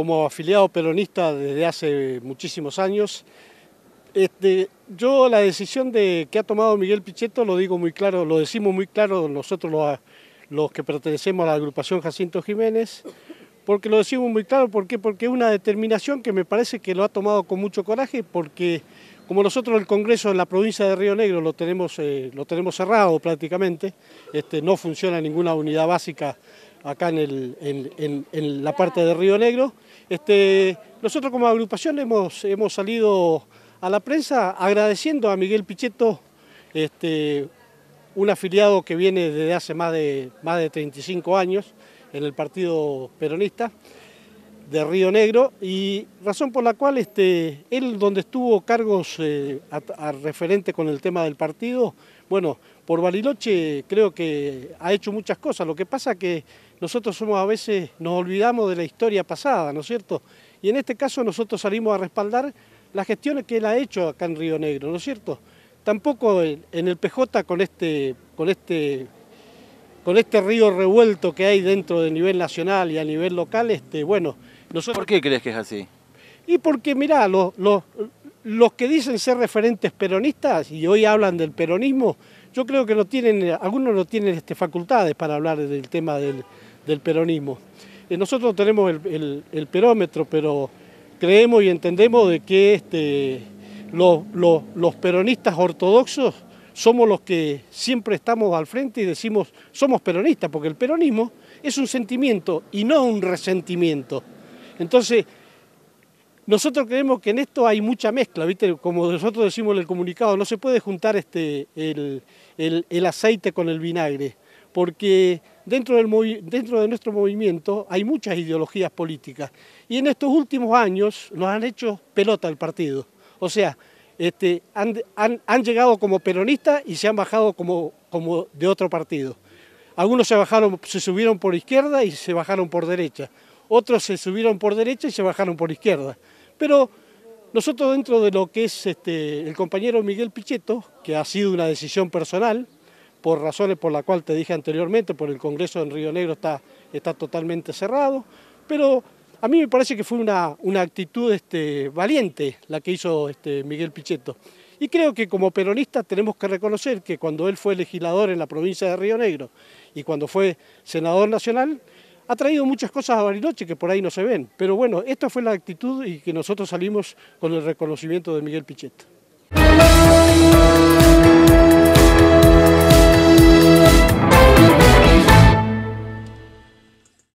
como afiliado peronista desde hace muchísimos años. Este, yo la decisión de, que ha tomado Miguel Pichetto lo digo muy claro, lo decimos muy claro nosotros los, que pertenecemos a la agrupación Jacinto Jiménez, porque lo decimos muy claro, ¿por qué? Porque es una determinación que me parece que lo ha tomado con mucho coraje, porque como nosotros el Congreso en la provincia de Río Negro lo tenemos, eh, lo tenemos cerrado prácticamente, este, no funciona ninguna unidad básica acá en, la parte de Río Negro. Este, nosotros como agrupación hemos, salido a la prensa agradeciendo a Miguel Pichetto, este, un afiliado que viene desde hace más de, más de 35 años en el partido peronista, de Río Negro y razón por la cual este, él donde estuvo cargos eh, a, referente con el tema del partido, bueno, por Bariloche creo que ha hecho muchas cosas, lo que pasa que nosotros somos a veces, nos olvidamos de la historia pasada, ¿no es cierto? Y en este caso nosotros salimos a respaldar las gestiones que él ha hecho acá en Río Negro, ¿no es cierto? Tampoco en, el PJ con este, con este con este río revuelto que hay dentro del nivel nacional y a nivel local, este, bueno, ¿Por qué crees que es así? Y porque, mirá, los, que dicen ser referentes peronistas y hoy hablan del peronismo, yo creo que no tienen, algunos no tienen este, facultades para hablar del tema del, peronismo. Eh, nosotros tenemos el, perómetro, pero creemos y entendemos de que este, los, los, peronistas ortodoxos somos los que siempre estamos al frente y decimos somos peronistas, porque el peronismo es un sentimiento y no un resentimiento. Entonces, nosotros creemos que en esto hay mucha mezcla, Como nosotros decimos en el comunicado, no se puede juntar este, el, aceite con el vinagre, porque dentro, del, de nuestro movimiento hay muchas ideologías políticas y en estos últimos años nos han hecho pelota el partido. O sea, este, han, llegado como peronistas y se han bajado como, como de otro partido. Algunos se bajaron, se subieron por izquierda y se bajaron por derecha otros se subieron por derecha y se bajaron por izquierda. Pero nosotros dentro de lo que es este, el compañero Miguel Pichetto, que ha sido una decisión personal, por razones por las cuales te dije anteriormente, por el Congreso en Río Negro está, está totalmente cerrado, pero a mí me parece que fue una, una actitud este, valiente la que hizo este, Miguel Pichetto. Y creo que como peronista tenemos que reconocer que cuando él fue legislador en la provincia de Río Negro y cuando fue senador nacional, ha traído muchas cosas a Bariloche que por ahí no se ven. Pero bueno, esta fue la actitud y que nosotros salimos con el reconocimiento de Miguel Pichetto.